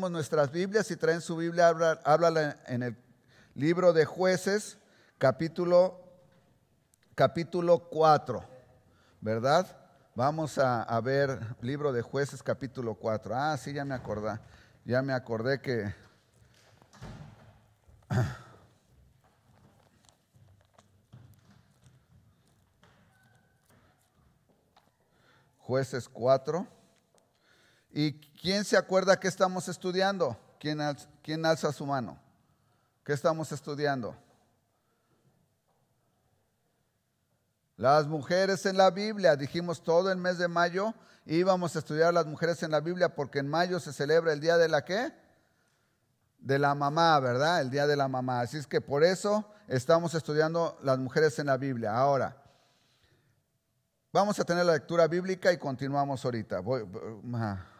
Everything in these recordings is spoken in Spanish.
nuestras Biblias. y traen su Biblia, háblala en el libro de Jueces, capítulo, capítulo 4, ¿verdad? Vamos a, a, ver libro de Jueces, capítulo 4. Ah, sí, ya me acordé. Ya me acordé que. Jueces 4. ¿Y quién se acuerda qué estamos estudiando? ¿Quién, alza, su mano? ¿Qué estamos estudiando? Las mujeres en la Biblia, dijimos todo el mes de mayo, íbamos a estudiar las mujeres en la Biblia porque en mayo se celebra el día de la qué? De la mamá, ¿verdad? El día de la mamá. Así es que por eso estamos estudiando las mujeres en la Biblia. Ahora, Vamos a tener la lectura bíblica y continuamos ahorita.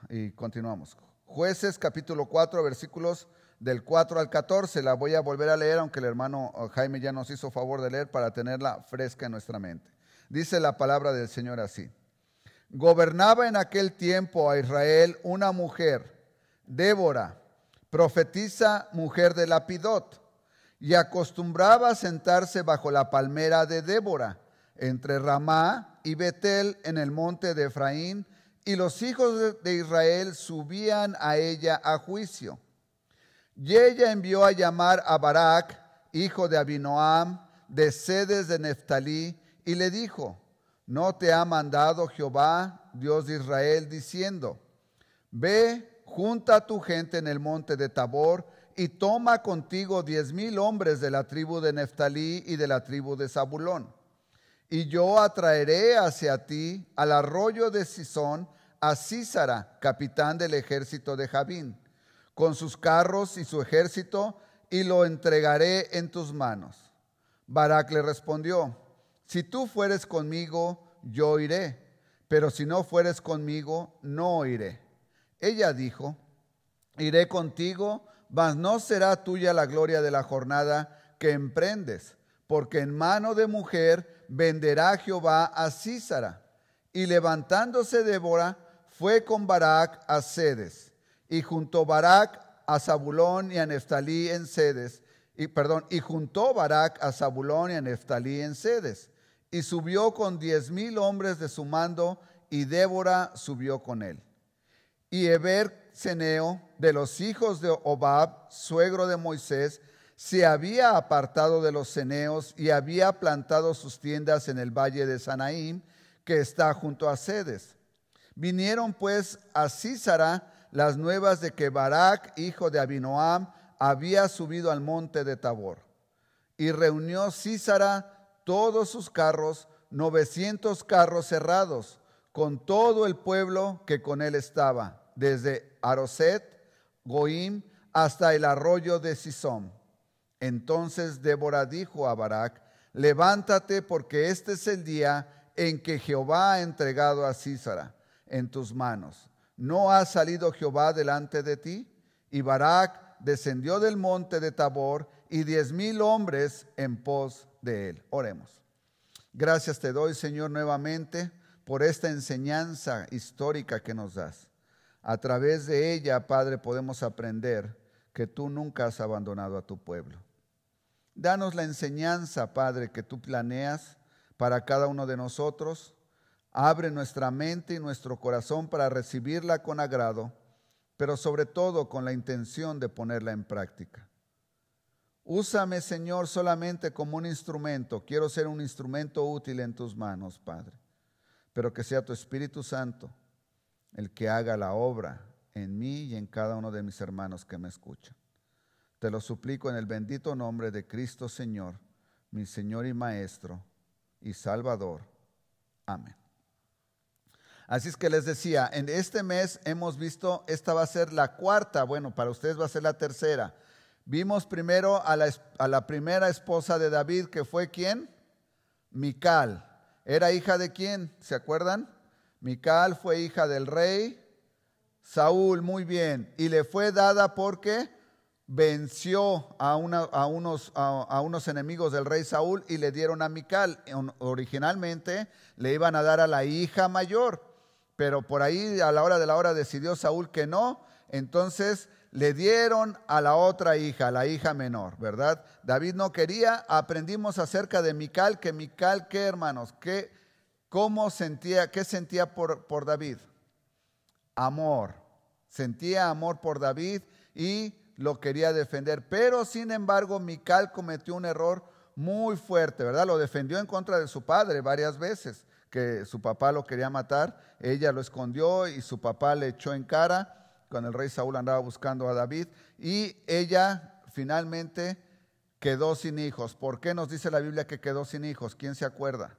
y continuamos. Jueces capítulo 4, versículos del 4 al 14. La voy a volver a leer, aunque el hermano eh, Jaime ya nos hizo favor de leer para tenerla fresca en nuestra mente. Dice la palabra del Señor así. Gobernaba en aquel tiempo a Israel una mujer, Débora, profetisa mujer de Lapidot, y acostumbraba a sentarse bajo la palmera de Débora entre Ramá y Betel en el monte de Efraín, y los hijos de Israel subían a ella a juicio. Y ella envió a llamar a Barak, hijo de Abinoam, de sedes de Neftalí, y le dijo, ¿no te ha mandado Jehová, Dios de Israel, diciendo, ve, junta a tu gente en el monte de Tabor, y toma contigo diez mil hombres de la tribu de Neftalí y de la tribu de Zabulón? y yo atraeré hacia ti al arroyo de Sison a Císara, capitán del ejército de Javín, con sus carros y su ejército, y lo entregaré en tus manos. Barak le respondió, si tú fueres conmigo, yo iré, pero si no fueres conmigo, no iré. Ella dijo, iré contigo, mas no será tuya la gloria de la jornada que emprendes, porque en mano de mujer venderá Jehová a Císara. Y levantándose Débora, fue con Barak a Sedes, y juntó Barak a Zabulón y a Neftalí en Sedes, y perdón, y juntó Barak a Zabulón y a en Sedes, y subió con diez mil hombres de su mando, y Débora subió con él. Y Eber Ceneo, de los hijos de Obab, suegro de Moisés, se había apartado de los ceneos y había plantado sus tiendas en el valle de Sanaim, que está junto a Sedes. Vinieron pues a Císara las nuevas de que Barak, hijo de Abinoam, había subido al monte de Tabor. Y reunió Císara todos sus carros, novecientos carros cerrados, con todo el pueblo que con él estaba, desde Aroset, Goim, hasta el arroyo de Sisom entonces Débora dijo a Barak, levántate porque este es el día en que Jehová ha entregado a Císara en tus manos. ¿No ha salido Jehová delante de ti? Y Barak descendió del monte de Tabor y diez mil hombres en pos de él. Oremos. Gracias te doy, Señor, nuevamente por esta enseñanza histórica que nos das. A través de ella, Padre, podemos aprender que tú nunca has abandonado a tu pueblo. Danos la enseñanza, Padre, que tú planeas para cada uno de nosotros. Abre nuestra mente y nuestro corazón para recibirla con agrado, pero sobre todo con la intención de ponerla en práctica. Úsame, Señor, solamente como un instrumento. Quiero ser un instrumento útil en tus manos, Padre. Pero que sea tu Espíritu Santo el que haga la obra en mí y en cada uno de mis hermanos que me escuchan. Te lo suplico en el bendito nombre de Cristo Señor, mi Señor y Maestro y Salvador. Amén. Así es que les decía, en este mes hemos visto, esta va a ser la cuarta, bueno, para ustedes va a ser la tercera. Vimos primero a la, primera esposa de David, que fue quién? Mical. ¿Era hija de quién? ¿Se acuerdan? Mical fue hija del rey Saúl, muy bien. Y le fue dada porque venció a, unos, enemigos del rey Saúl y le dieron a Mical. Originalmente le iban a dar a la hija mayor, pero por ahí a la hora de la hora decidió Saúl que no, entonces le dieron a la otra hija, la hija menor, ¿verdad? David no quería, aprendimos acerca de Mical, que Mical, ¿qué hermanos? ¿Qué, ¿Cómo sentía, qué sentía por David? Amor, sentía amor por David y lo quería defender, pero sin embargo Mical cometió un error muy fuerte, ¿verdad? Lo defendió en contra de su padre varias veces, que su papá lo quería matar, ella lo escondió y su papá le echó en cara cuando el rey Saúl andaba buscando a David y ella finalmente quedó sin hijos. ¿Por qué nos dice la Biblia que quedó sin hijos? ¿Quién se acuerda?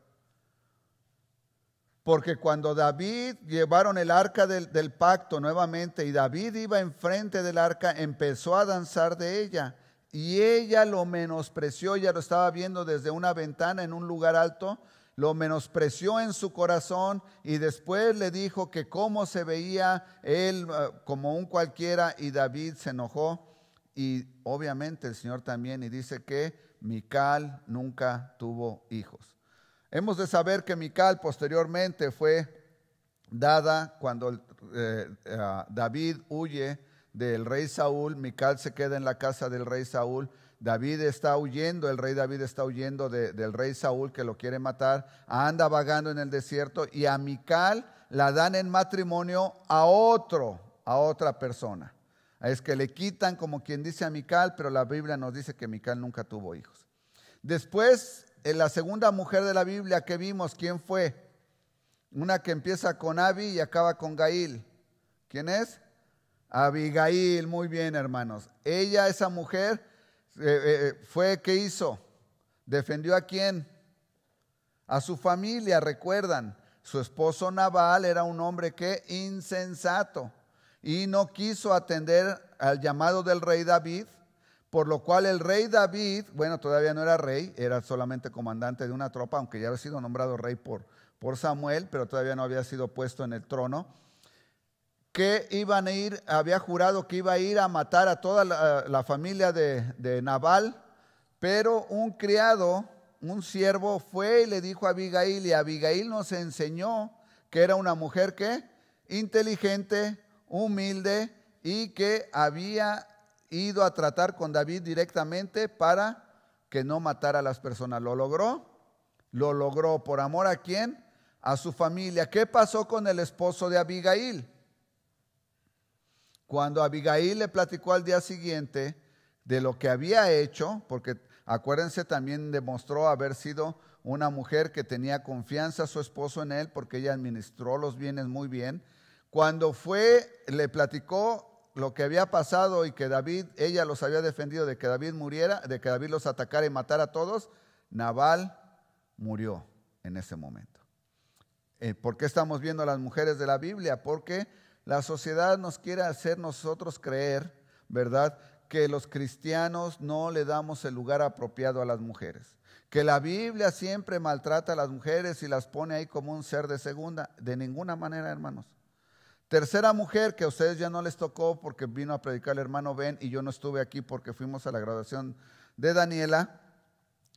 Porque cuando David llevaron el arca del, pacto nuevamente y David iba enfrente del arca, empezó a danzar de ella. Y ella lo menospreció, ya lo estaba viendo desde una ventana en un lugar alto, lo menospreció en su corazón y después le dijo que cómo se veía él eh, como un cualquiera y David se enojó y obviamente el Señor también y dice que Mical nunca tuvo hijos. Hemos de saber que Mical posteriormente fue dada cuando eh, eh, David huye del rey Saúl, Mical se queda en la casa del rey Saúl, David está huyendo, el rey David está huyendo del rey Saúl que lo quiere matar, anda vagando en el desierto y a Mical la dan en matrimonio a otro, a otra persona. Es que le quitan como quien dice a Mical, pero la Biblia nos dice que Mical nunca tuvo hijos. Después la segunda mujer de la Biblia que vimos, ¿quién fue? Una que empieza con Abi y acaba con Gail. ¿Quién es? Abigail, muy bien hermanos. Ella, esa mujer, eh, eh, eh, fue que hizo, defendió a quién? A su familia, recuerdan. Su esposo Nabal era un hombre que insensato y no quiso atender al llamado del rey David por lo cual el rey David, bueno, todavía no era rey, era solamente comandante de una tropa, aunque ya había sido nombrado rey por, por Samuel, pero todavía no había sido puesto en el trono, que iban a ir, había jurado que iba a ir a matar a toda la, familia de, de Nabal, pero un criado, un siervo, fue y le dijo a Abigail, y Abigail nos enseñó que era una mujer que inteligente, humilde y que había ido a tratar con David directamente para que no matara a las personas. ¿Lo logró? Lo logró. ¿Por amor a quién? A su familia. ¿Qué pasó con el esposo de Abigail? Cuando Abigail le platicó al día siguiente de lo que había hecho, porque acuérdense también demostró haber sido una mujer que tenía confianza a su esposo en él porque ella administró los bienes muy bien. Cuando fue, le platicó lo que había pasado y que David, ella los había defendido de que David muriera, de que David los atacara y matara a todos, Naval murió en ese momento. Eh, ¿Por qué estamos viendo a las mujeres de la Biblia? Porque la sociedad nos quiere hacer nosotros creer, ¿verdad?, que los cristianos no le damos el lugar apropiado a las mujeres. Que la Biblia siempre maltrata a las mujeres y las pone ahí como un ser de segunda. De ninguna manera, hermanos. Tercera mujer que a ustedes ya no les tocó porque vino a predicar el hermano Ben y yo no estuve aquí porque fuimos a la graduación de Daniela.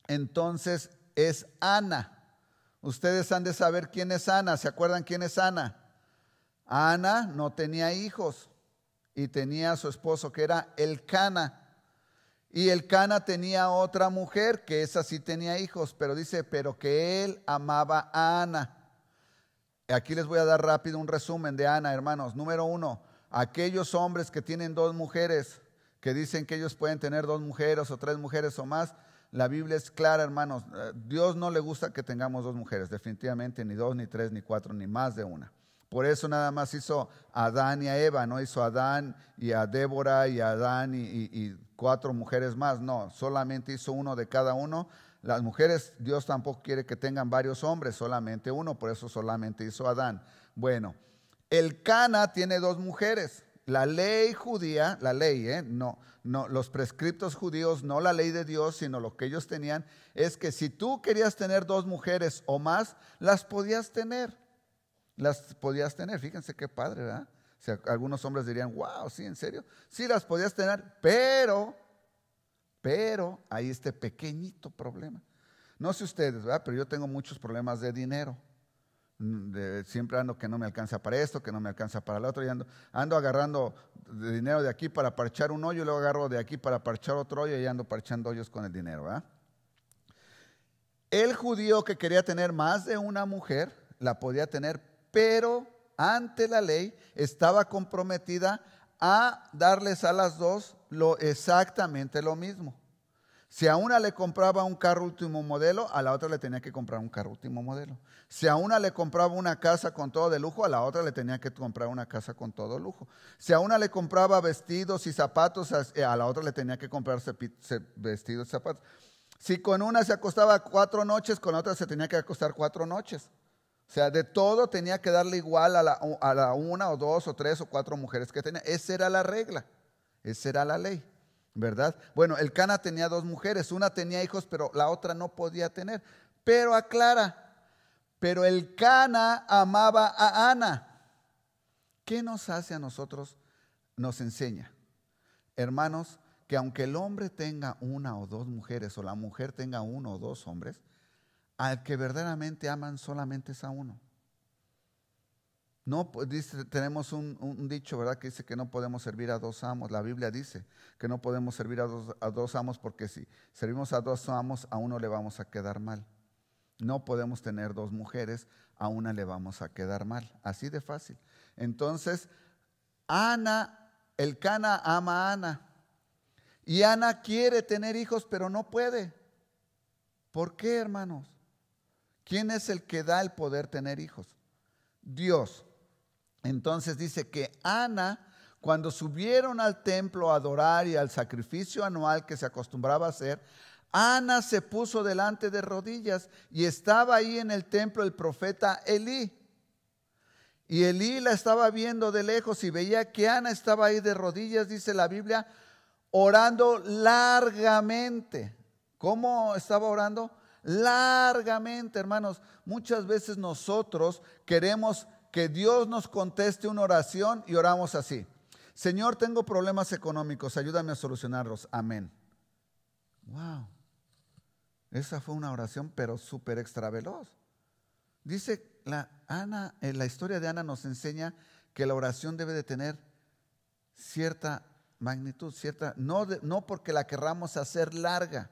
Entonces es Ana. Ustedes han de saber quién es Ana. ¿Se acuerdan quién es Ana? Ana no tenía hijos y tenía a su esposo que era el Cana. Y el Cana tenía otra mujer que esa sí tenía hijos, pero dice, pero que él amaba a Ana Aquí les voy a dar rápido un resumen de Ana, hermanos. Número uno, aquellos hombres que tienen dos mujeres, que dicen que ellos pueden tener dos mujeres o tres mujeres o más, la Biblia es clara, hermanos. Eh, Dios no le gusta que tengamos dos mujeres, definitivamente ni dos, ni tres, ni cuatro, ni más de una. Por eso nada más hizo a Adán y a Eva, no hizo a Adán y a Débora y a Adán y, y, cuatro mujeres más, no, solamente hizo uno de cada uno las mujeres, Dios tampoco quiere que tengan varios hombres, solamente uno, por eso solamente hizo Adán. Bueno, el Cana tiene dos mujeres. La ley judía, la ley, ¿eh? no, no, los prescriptos judíos, no la ley de Dios, sino lo que ellos tenían, es que si tú querías tener dos mujeres o más, las podías tener. Las podías tener, fíjense qué padre, ¿verdad? algunos hombres dirían, wow, sí, en serio, sí las podías tener, pero pero hay este pequeñito problema. No sé ustedes, Pero yo tengo muchos problemas de dinero. Mm, siempre ando que no me alcanza para esto, que no me alcanza para lo otro, y ando, agarrando dinero de aquí para parchar un hoyo, y luego agarro de aquí para parchar otro hoyo, y ando parchando hoyos con el dinero. El judío que quería tener más de una mujer, la podía tener, pero ante la ley estaba comprometida a darles a las dos lo, exactamente lo mismo. Si a una le compraba un carro último modelo, a la otra le tenía que comprar un carro último modelo. Si a una le compraba una casa con todo de lujo, a la otra le tenía que comprar una casa con todo lujo. Si a una le compraba vestidos y zapatos, a la otra le tenía que comprar vestidos y zapatos. Si con una se acostaba cuatro noches, con la otra se tenía que acostar cuatro noches. O sea, de todo tenía que darle igual a la, a la una o dos o tres o cuatro mujeres que tenía. Esa era la regla. Esa era la ley, ¿verdad? Bueno, el Cana tenía dos mujeres, una tenía hijos, pero la otra no podía tener. Pero aclara, pero el Cana amaba a Ana. ¿Qué nos hace a nosotros? Nos enseña, hermanos, que aunque el hombre tenga una o dos mujeres o la mujer tenga uno o dos hombres, al que verdaderamente aman solamente es a uno. No, dice, tenemos un, dicho, ¿verdad? Que dice que no podemos servir a dos amos. La Biblia dice que no podemos servir a dos, a dos amos porque si servimos a dos amos, a uno le vamos a quedar mal. No podemos tener dos mujeres, a una le vamos a quedar mal. Así de fácil. Entonces, Ana, el Cana ama a Ana. Y Ana quiere tener hijos, pero no puede. ¿Por qué, hermanos? ¿Quién es el que da el poder tener hijos? Dios. Entonces dice que Ana, cuando subieron al templo a adorar y al sacrificio anual que se acostumbraba a hacer, Ana se puso delante de rodillas y estaba ahí en el templo el profeta Elí. Y Elí la estaba viendo de lejos y veía que Ana estaba ahí de rodillas, dice la Biblia, orando largamente. ¿Cómo estaba orando? Largamente, hermanos. Muchas veces nosotros queremos que Dios nos conteste una oración y oramos así. Señor, tengo problemas económicos, ayúdame a solucionarlos. Amén. Wow. Esa fue una oración, pero súper extra veloz. Dice la Ana, eh, la historia de Ana nos enseña que la oración debe de tener cierta magnitud, cierta, no, no porque la querramos hacer larga,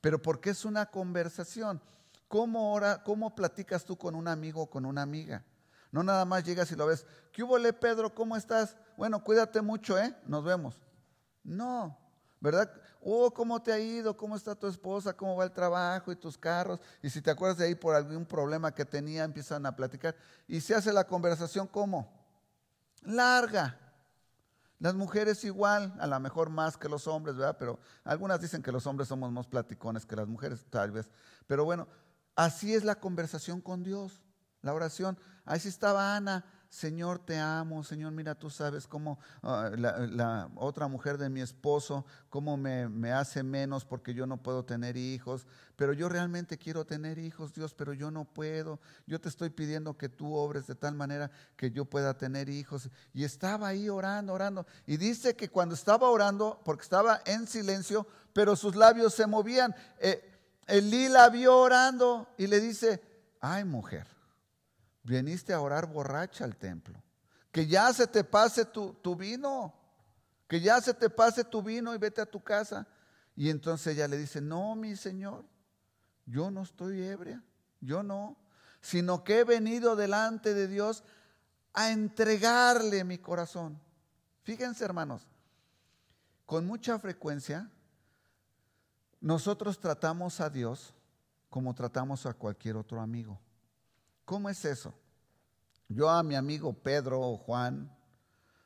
pero porque es una conversación. ¿Cómo, ora, ¿Cómo platicas tú con un amigo o con una amiga? No nada más llegas y lo ves. ¿Qué hubo, le, Pedro? ¿Cómo estás? Bueno, cuídate mucho, ¿eh? Nos vemos. No, ¿verdad? Oh, ¿cómo te ha ido? ¿Cómo está tu esposa? ¿Cómo va el trabajo y tus carros? Y si te acuerdas de ahí por algún problema que tenía, empiezan a platicar. Y se hace la conversación ¿cómo? larga. Las mujeres igual, a lo mejor más que los hombres, ¿verdad? Pero algunas dicen que los hombres somos más platicones que las mujeres, tal vez. Pero bueno, así es la conversación con Dios, la oración. Así estaba Ana. Señor, te amo, Señor, mira, tú sabes cómo ah, la, otra mujer de mi esposo, cómo me, hace menos porque yo no puedo tener hijos, pero yo realmente quiero tener hijos, Dios, pero yo no puedo. Yo te estoy pidiendo que tú obres de tal manera que yo pueda tener hijos. Y estaba ahí orando, orando. Y dice que cuando estaba orando, porque estaba en silencio, pero sus labios se movían, el eh, Elí la vio orando y le dice, ay mujer Veniste a orar borracha al templo. Que ya se te pase tu, tu vino. Que ya se te pase tu vino y vete a tu casa. Y entonces ella le dice, no, mi Señor, yo no estoy ebria, yo no, sino que he venido delante de Dios a entregarle mi corazón. Fíjense, hermanos, con mucha frecuencia nosotros tratamos a Dios como tratamos a cualquier otro amigo. ¿Cómo es eso? Yo a mi amigo Pedro o Juan,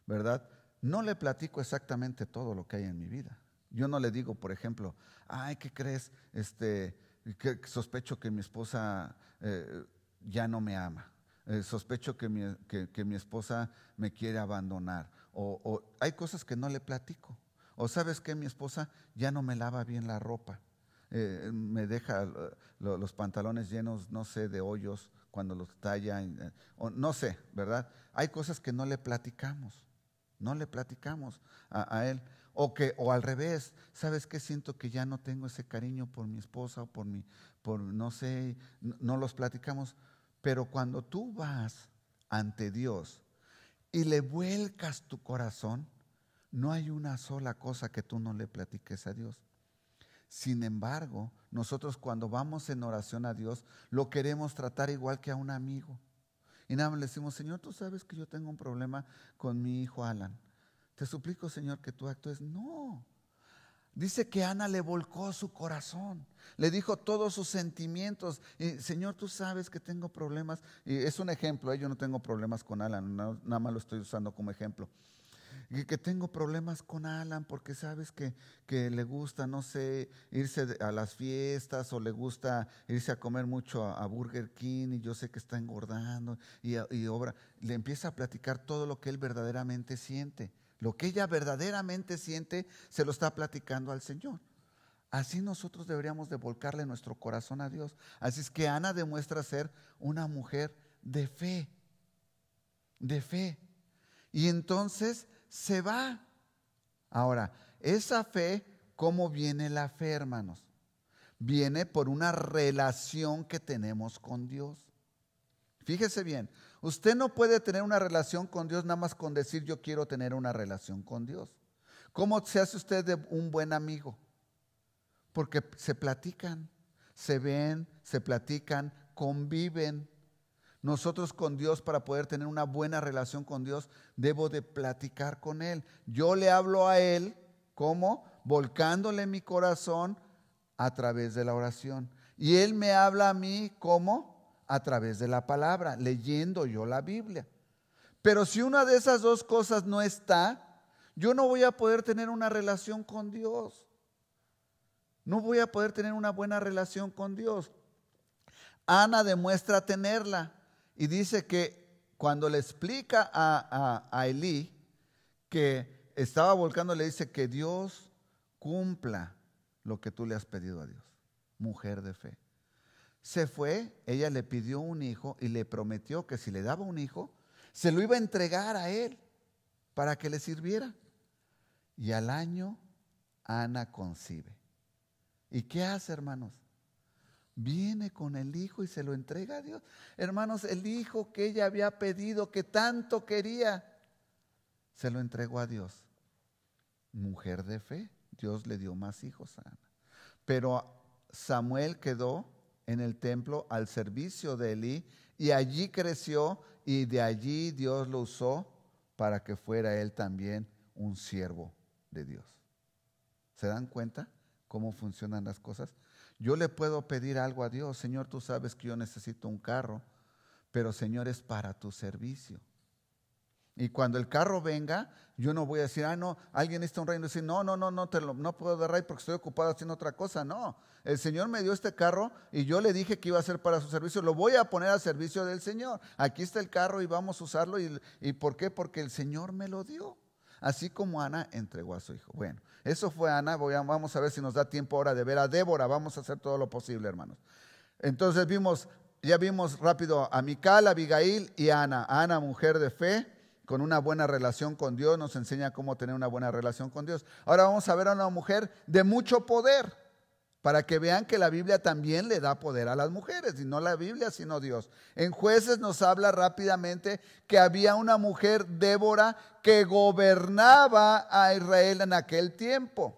¿verdad? No le platico exactamente todo lo que hay en mi vida. Yo no le digo, por ejemplo, ay, ¿qué crees? Este, sospecho que mi esposa eh, ya no me ama. Eh, sospecho que mi, que, mi, esposa me quiere abandonar. O, hay cosas que no le platico. O sabes que mi esposa ya no me lava bien la ropa. Eh, me deja los pantalones llenos, no sé, de hoyos cuando los talla, eh, no sé, ¿verdad? Hay cosas que no le platicamos, no le platicamos a, él. O, que, o al revés, ¿sabes qué? Siento que ya no tengo ese cariño por mi esposa o por mi, por no sé, no los platicamos. Pero cuando tú vas ante Dios y le vuelcas tu corazón, no hay una sola cosa que tú no le platiques a Dios. Sin embargo, nosotros cuando vamos en oración a Dios, lo queremos tratar igual que a un amigo. Y nada más le decimos, Señor, tú sabes que yo tengo un problema con mi hijo Alan. Te suplico, Señor, que tú actúes. No. Dice que Ana le volcó su corazón, le dijo todos sus sentimientos. Y, Señor, tú sabes que tengo problemas. Y es un ejemplo, ¿eh? yo no tengo problemas con Alan, nada más lo estoy usando como ejemplo que tengo problemas con Alan porque sabes que, le gusta, no sé, irse a las fiestas o le gusta irse a comer mucho a, Burger King y yo sé que está engordando y, y, obra. Le empieza a platicar todo lo que él verdaderamente siente. Lo que ella verdaderamente siente se lo está platicando al Señor. Así nosotros deberíamos de volcarle nuestro corazón a Dios. Así es que Ana demuestra ser una mujer de fe, de fe. Y entonces se va. Ahora, esa fe, ¿cómo viene la fe, hermanos? Viene por una relación que tenemos con Dios. Fíjese bien, usted no puede tener una relación con Dios nada más con decir yo quiero tener una relación con Dios. ¿Cómo se hace usted de un buen amigo? Porque se platican, se ven, se platican, conviven. Nosotros con Dios, para poder tener una buena relación con Dios, debo de platicar con Él. Yo le hablo a Él, como Volcándole mi corazón a través de la oración. Y Él me habla a mí, como A través de la palabra, leyendo yo la Biblia. Pero si una de esas dos cosas no está, yo no voy a poder tener una relación con Dios. No voy a poder tener una buena relación con Dios. Ana demuestra tenerla. Y dice que cuando le explica a, a, Elí que estaba volcando, le dice que Dios cumpla lo que tú le has pedido a Dios, mujer de fe. Se fue, ella le pidió un hijo y le prometió que si le daba un hijo, se lo iba a entregar a él para que le sirviera. Y al año Ana concibe. ¿Y qué hace, hermanos? viene con el hijo y se lo entrega a Dios. Hermanos, el hijo que ella había pedido, que tanto quería, se lo entregó a Dios. Mujer de fe, Dios le dio más hijos a Ana. Pero Samuel quedó en el templo al servicio de Elí y allí creció y de allí Dios lo usó para que fuera él también un siervo de Dios. ¿Se dan cuenta cómo funcionan las cosas? Yo le puedo pedir algo a Dios, Señor, tú sabes que yo necesito un carro, pero Señor es para tu servicio. Y cuando el carro venga, yo no voy a decir, ah, no, alguien está un reino y no, no, no, no, te lo, no puedo dar rey porque estoy ocupado haciendo otra cosa. No, el Señor me dio este carro y yo le dije que iba a ser para su servicio. Lo voy a poner al servicio del Señor. Aquí está el carro y vamos a usarlo. y por qué? Porque el Señor me lo dio así como Ana entregó a su hijo. Bueno, eso fue Ana. vamos a ver si nos da tiempo ahora de ver a Débora. Vamos a hacer todo lo posible, hermanos. Entonces vimos, ya vimos rápido a Mical, Abigail y Ana. Ana, mujer de fe, con una buena relación con Dios, nos enseña cómo tener una buena relación con Dios. Ahora vamos a ver a una mujer de mucho poder para que vean que la Biblia también le da poder a las mujeres, y no la Biblia, sino Dios. En jueces nos habla rápidamente que había una mujer, Débora, que gobernaba a Israel en aquel tiempo.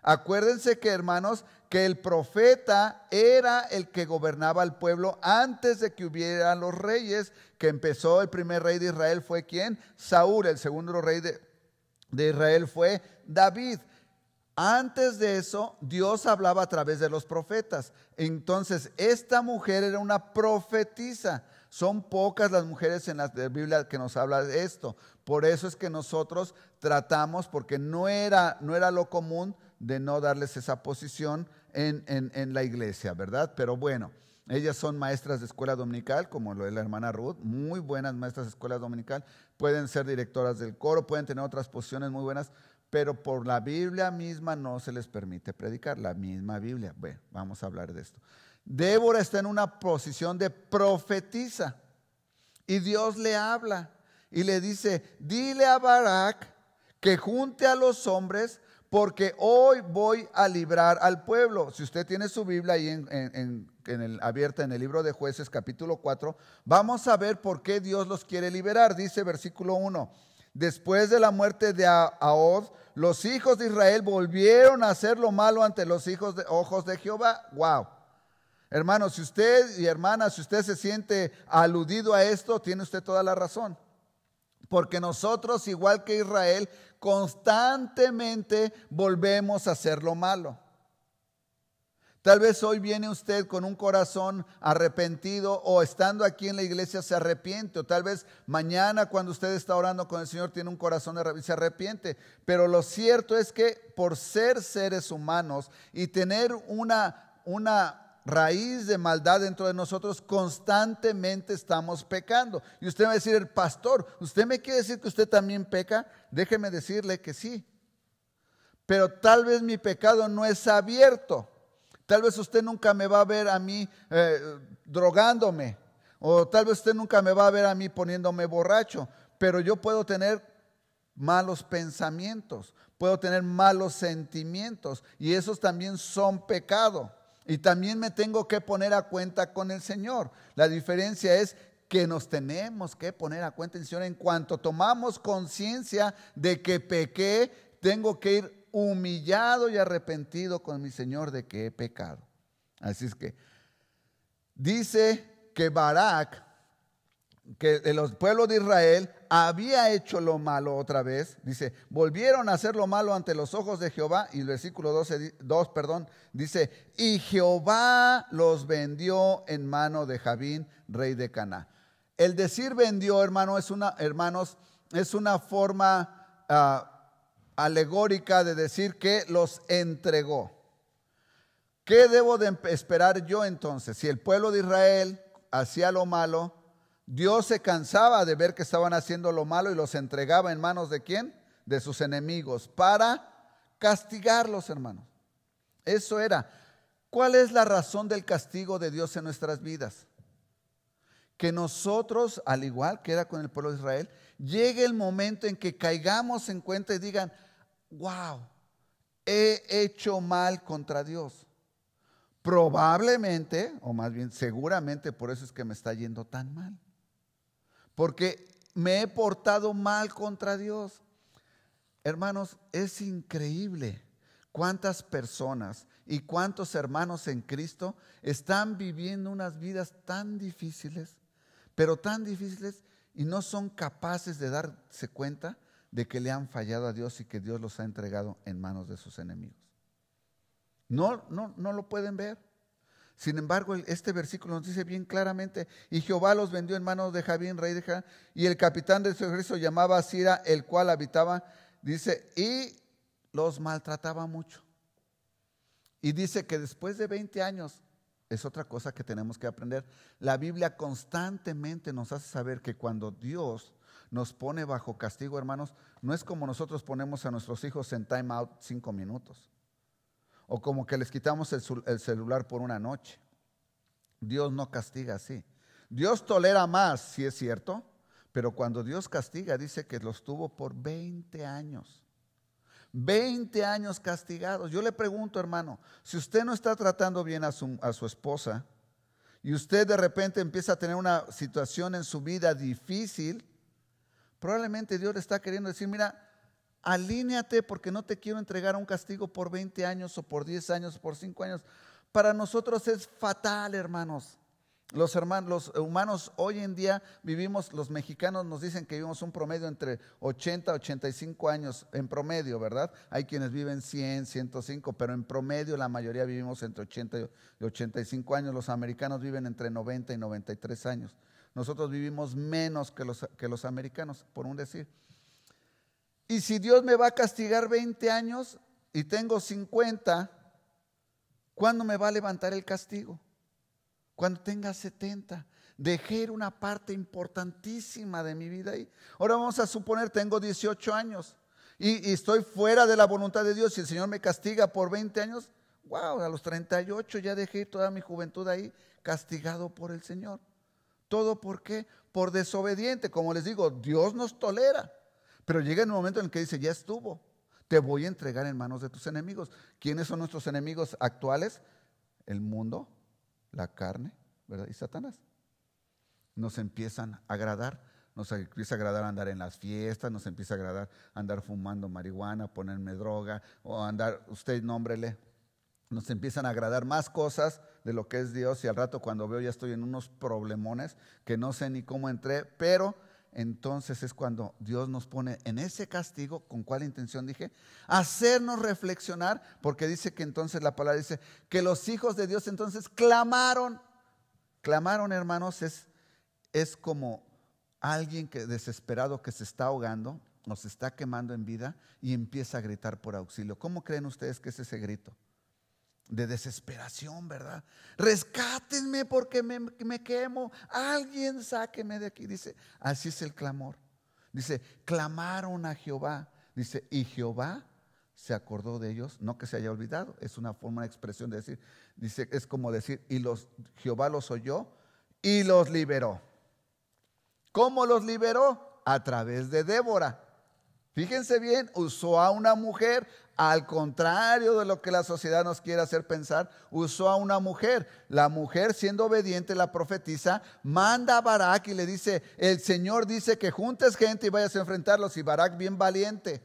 Acuérdense que, hermanos, que el profeta era el que gobernaba al pueblo antes de que hubieran los reyes, que empezó el primer rey de Israel fue quien? Saúl, el segundo rey de, de Israel fue David. Antes de eso, Dios hablaba a través de los profetas. Entonces, esta mujer era una profetisa. Son pocas las mujeres en la Biblia que nos habla de esto. Por eso es que nosotros tratamos, porque no era, no era lo común de no darles esa posición en, en la iglesia, ¿verdad? Pero bueno, ellas son maestras de escuela dominical, como lo es la hermana Ruth, muy buenas maestras de escuela dominical. Pueden ser directoras del coro, pueden tener otras posiciones muy buenas, pero por la Biblia misma no se les permite predicar, la misma Biblia. Bueno, vamos a hablar de esto. Débora está en una posición de profetisa y Dios le habla y le dice, dile a Barak que junte a los hombres porque hoy voy a librar al pueblo. Si usted tiene su Biblia ahí en, el, abierta en el libro de jueces capítulo 4, vamos a ver por qué Dios los quiere liberar. Dice versículo 1. Después de la muerte de Ahod, los hijos de Israel volvieron a hacer lo malo ante los ojos de Jehová. Wow. Hermanos, si usted y hermanas, si usted se siente aludido a esto, tiene usted toda la razón. Porque nosotros, igual que Israel, constantemente volvemos a hacer lo malo. Tal vez hoy viene usted con un corazón arrepentido o estando aquí en la iglesia se arrepiente o tal vez mañana cuando usted está orando con el Señor tiene un corazón y se arrepiente. Pero lo cierto es que por ser seres humanos y tener una, una raíz de maldad dentro de nosotros, constantemente estamos pecando. Y usted va a decir, el pastor, ¿usted me quiere decir que usted también peca? Déjeme decirle que sí. Pero tal vez mi pecado no es abierto Tal vez usted nunca me va a ver a mí eh, drogándome. O tal vez usted nunca me va a ver a mí poniéndome borracho. Pero yo puedo tener malos pensamientos, puedo tener malos sentimientos. Y esos también son pecado. Y también me tengo que poner a cuenta con el Señor. La diferencia es que nos tenemos que poner a cuenta el Señor en cuanto tomamos conciencia de que pequé, tengo que ir humillado y arrepentido con mi Señor de que he pecado. Así es que dice que Barak, que los pueblos de Israel había hecho lo malo otra vez. Dice, volvieron a hacer lo malo ante los ojos de Jehová. Y el versículo 12, 2, perdón, dice, y Jehová los vendió en mano de Javín, rey de Cana El decir vendió, hermano, es una, hermanos, es una forma... Ah, alegórica de decir que los entregó. ¿Qué debo de esperar yo entonces? Si el pueblo de Israel hacía lo malo, Dios se cansaba de ver que estaban haciendo lo malo y los entregaba en manos de quién? De sus enemigos, para castigarlos, hermanos. Eso era. ¿Cuál es la razón del castigo de Dios en nuestras vidas? Que nosotros, al igual que era con el pueblo de Israel, llegue el momento en que caigamos en cuenta y digan, wow, he hecho mal contra Dios. Probablemente, o más bien seguramente por eso es que me está yendo tan mal. Porque me he portado mal contra Dios. Hermanos, es increíble cuántas personas y cuántos hermanos en Cristo están viviendo unas vidas tan difíciles, pero tan difíciles y no son capaces de darse cuenta de que le han fallado a Dios y que Dios los ha entregado en manos de sus enemigos. No, no, no lo pueden ver. Sin embargo, este versículo nos dice bien claramente, y Jehová los vendió en manos de Javín, rey de Já, y el capitán de su ejército llamaba a Sira, el cual habitaba, dice, y los maltrataba mucho. Y dice que después de 20 años, es otra cosa que tenemos que aprender, la Biblia constantemente nos hace saber que cuando Dios nos pone bajo castigo, hermanos, no es como nosotros ponemos a nuestros hijos en time out cinco minutos. O como que les quitamos el, celular por una noche. Dios no castiga así. Dios tolera más, si es cierto, pero cuando Dios castiga, dice que los tuvo por 20 años. 20 años castigados. Yo le pregunto, hermano, si usted no está tratando bien a su, esposa y usted de repente empieza a tener una situación en su vida difícil, Probablemente Dios le está queriendo decir, mira, alíneate porque no te quiero entregar un castigo por 20 años o por 10 años o por 5 años. Para nosotros es fatal, hermanos. Los, hermanos, los humanos hoy en día vivimos, los mexicanos nos dicen que vivimos un promedio entre 80 y 85 años en promedio, ¿verdad? Hay quienes viven 100, 105, pero en promedio la mayoría vivimos entre 80 y 85 años. Los americanos viven entre 90 y 93 años nosotros vivimos menos que los, que los americanos, por un decir. Y si Dios me va a castigar 20 años y tengo 50, ¿cuándo me va a levantar el castigo? Cuando tenga 70. Dejé una parte importantísima de mi vida ahí. Ahora vamos a suponer, tengo 18 años y, estoy fuera de la voluntad de Dios y el Señor me castiga por 20 años. Wow, a los 38 ya dejé toda mi juventud ahí castigado por el Señor. ¿Todo por qué? Por desobediente. Como les digo, Dios nos tolera. Pero llega un momento en el que dice, ya estuvo. Te voy a entregar en manos de tus enemigos. ¿Quiénes son nuestros enemigos actuales? El mundo, la carne, ¿verdad? Y Satanás. Nos empiezan a agradar nos empieza a agradar andar en las fiestas, nos empieza a agradar andar fumando marihuana, ponerme droga o andar, usted nómbrele. Nos empiezan a agradar más cosas de lo que es Dios y al rato cuando veo ya estoy en unos problemones que no sé ni cómo entré, pero entonces es cuando Dios nos pone en ese castigo, ¿con cuál intención dije? Hacernos reflexionar, porque dice que entonces la palabra dice que los hijos de Dios entonces clamaron, clamaron hermanos, es, es como alguien que desesperado que se está ahogando, nos está quemando en vida y empieza a gritar por auxilio. ¿Cómo creen ustedes que es ese grito? de desesperación, ¿verdad? Rescátenme porque me, quemo. Alguien sáqueme de aquí. Dice, así es el clamor. Dice, clamaron a Jehová. Dice, y Jehová se acordó de ellos, no que se haya olvidado, es una forma de expresión de decir, dice, es como decir, y los, Jehová los oyó y los liberó. ¿Cómo los liberó? A través de Débora. Fíjense bien, usó a una mujer, al contrario de lo que la sociedad nos quiere hacer pensar, usó a una mujer. La mujer, siendo obediente, la profetiza, manda a Barak y le dice, el Señor dice que juntes gente y vayas a enfrentarlos. Y Barak bien valiente,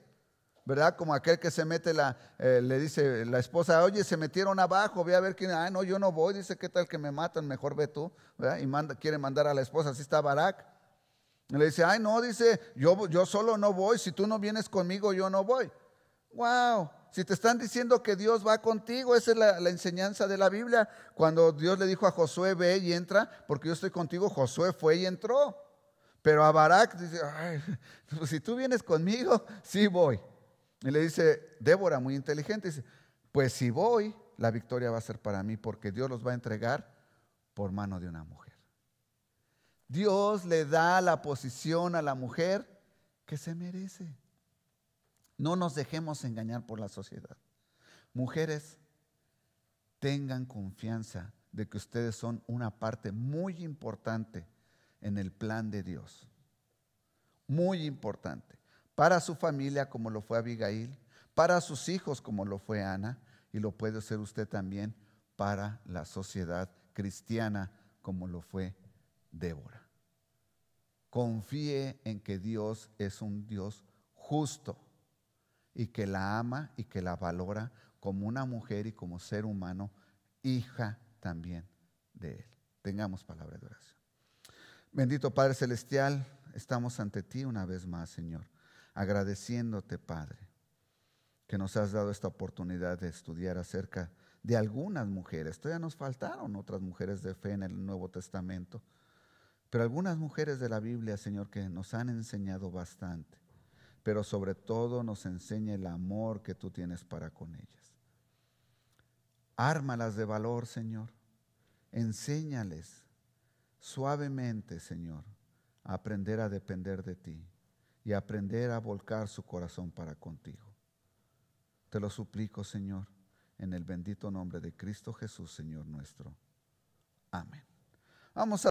¿verdad? Como aquel que se mete, la, eh, le dice la esposa, oye, se metieron abajo, voy a ver quién, ah, no, yo no voy, dice, ¿qué tal que me matan? Mejor ve tú, Y quiere mandar a la esposa, así está Barak le dice, ay, no, dice, yo, yo solo no voy, si tú no vienes conmigo, yo no voy. Wow, si te están diciendo que Dios va contigo, esa es la, enseñanza de la Biblia. Cuando Dios le dijo a Josué, ve y entra, porque yo estoy contigo, Josué fue y entró. Pero a dice, Ay, pues si tú vienes conmigo, sí voy. Y le dice, Débora, muy inteligente, dice, pues si voy, la victoria va a ser para mí, porque Dios los va a entregar por mano de una mujer. Dios le da la posición a la mujer que se merece. No nos dejemos engañar por la sociedad. Mujeres, tengan confianza de que ustedes son una parte muy importante en el plan de Dios. Muy importante. Para su familia, como lo fue Abigail, para sus hijos, como lo fue Ana, y lo puede ser usted también para la sociedad cristiana, como lo fue Débora. Confíe en que Dios es un Dios justo y que la ama y que la valora como una mujer y como ser humano, hija también de Él. Tengamos palabra de oración. Bendito Padre Celestial, estamos ante ti una vez más, Señor, agradeciéndote, Padre, que nos has dado esta oportunidad de estudiar acerca de algunas mujeres. Todavía nos faltaron otras mujeres de fe en el Nuevo Testamento, pero algunas mujeres de la Biblia, Señor, que nos han enseñado bastante, pero sobre todo nos enseña el amor que tú tienes para con ellas. Ármalas de valor, Señor. Enséñales suavemente, Señor, a aprender a depender de ti y a aprender a volcar su corazón para contigo. Te lo suplico, Señor, en el bendito nombre de Cristo Jesús, Señor nuestro. Amén. Vamos a